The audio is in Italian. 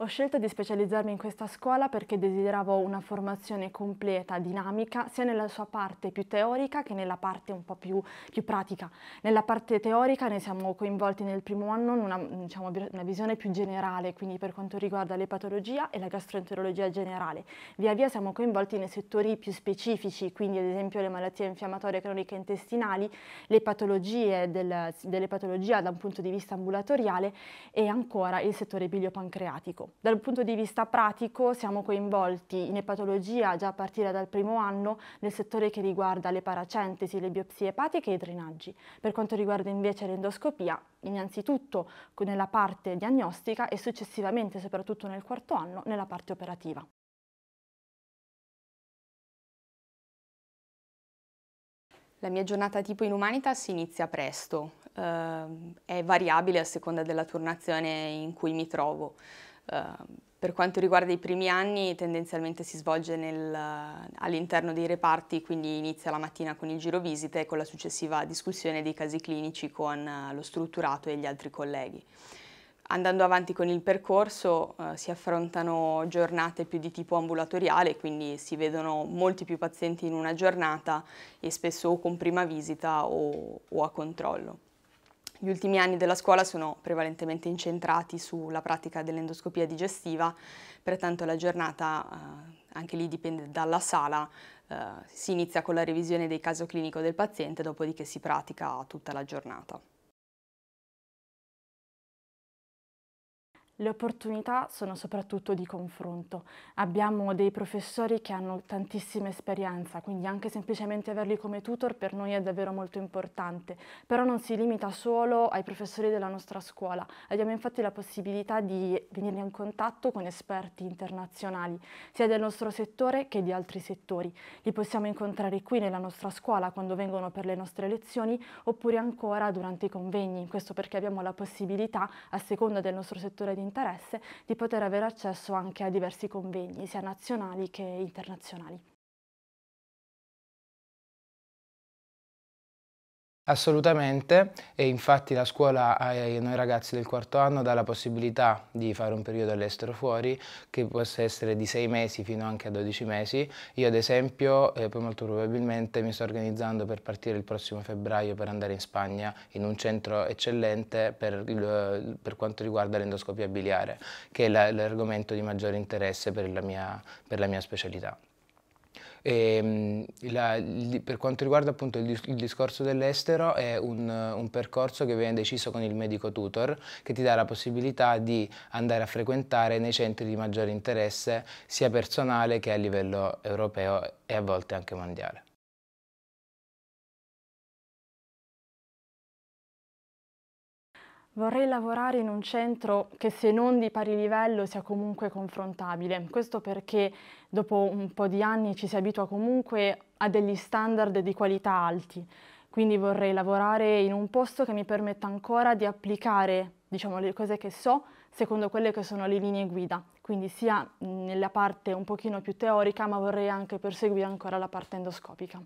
Ho scelto di specializzarmi in questa scuola perché desideravo una formazione completa, dinamica, sia nella sua parte più teorica che nella parte un po' più, più pratica. Nella parte teorica ne siamo coinvolti nel primo anno in una, diciamo, una, visione più generale, quindi per quanto riguarda l'epatologia e la gastroenterologia generale. Via via siamo coinvolti nei settori più specifici, quindi ad esempio le malattie infiammatorie croniche intestinali, le patologie del, dell'epatologia da un punto di vista ambulatoriale e ancora il settore biliopancreatico. Dal punto di vista pratico siamo coinvolti in epatologia già a partire dal primo anno nel settore che riguarda le paracentesi, le biopsie epatiche e i drenaggi. Per quanto riguarda invece l'endoscopia, innanzitutto nella parte diagnostica e successivamente, soprattutto nel quarto anno, nella parte operativa. La mia giornata tipo in Humanitas inizia presto, eh, è variabile a seconda della turnazione in cui mi trovo. Ehm, per quanto riguarda i primi anni tendenzialmente si svolge all'interno dei reparti, quindi inizia la mattina con il giro visite e con la successiva discussione dei casi clinici con eh, lo strutturato e gli altri colleghi. Andando avanti con il percorso eh, si affrontano giornate più di tipo ambulatoriale, quindi si vedono molti più pazienti in una giornata e spesso o con prima visita o, o a controllo. Gli ultimi anni della scuola sono prevalentemente incentrati sulla pratica dell'endoscopia digestiva, pertanto la giornata, eh, anche lì dipende dalla sala, eh, si inizia con la revisione del caso clinico del paziente, dopodiché si pratica tutta la giornata. Le opportunità sono soprattutto di confronto. Abbiamo dei professori che hanno tantissima esperienza, quindi anche semplicemente averli come tutor per noi è davvero molto importante, però non si limita solo ai professori della nostra scuola. Abbiamo infatti la possibilità di venire in contatto con esperti internazionali, sia del nostro settore che di altri settori. Li possiamo incontrare qui nella nostra scuola quando vengono per le nostre lezioni oppure ancora durante i convegni, questo perché abbiamo la possibilità, a seconda del nostro settore di interesse di poter avere accesso anche a diversi convegni, sia nazionali che internazionali. Assolutamente, e infatti la scuola ai eh, noi ragazzi del quarto anno dà la possibilità di fare un periodo all'estero fuori, che possa essere di sei mesi fino anche a 12 mesi. Io ad esempio, eh, poi molto probabilmente, mi sto organizzando per partire il prossimo febbraio per andare in Spagna, in un centro eccellente per, il, per quanto riguarda l'endoscopia biliare, che è l'argomento di maggiore interesse per la mia, per la mia specialità. E, ehm, la, per quanto riguarda appunto il, il discorso dell'estero è un, un, percorso che viene deciso con il medico tutor che ti dà la possibilità di andare a frequentare nei centri di maggiore interesse sia personale che a livello europeo e a volte anche mondiale. Vorrei lavorare in un centro che se non di pari livello sia comunque confrontabile, questo perché dopo un po' di anni ci si abitua comunque a degli standard di qualità alti, quindi vorrei lavorare in un posto che mi permetta ancora di applicare diciamo, le cose che so secondo quelle che sono le linee guida, quindi sia nella parte un pochino più teorica ma vorrei anche perseguire ancora la parte endoscopica.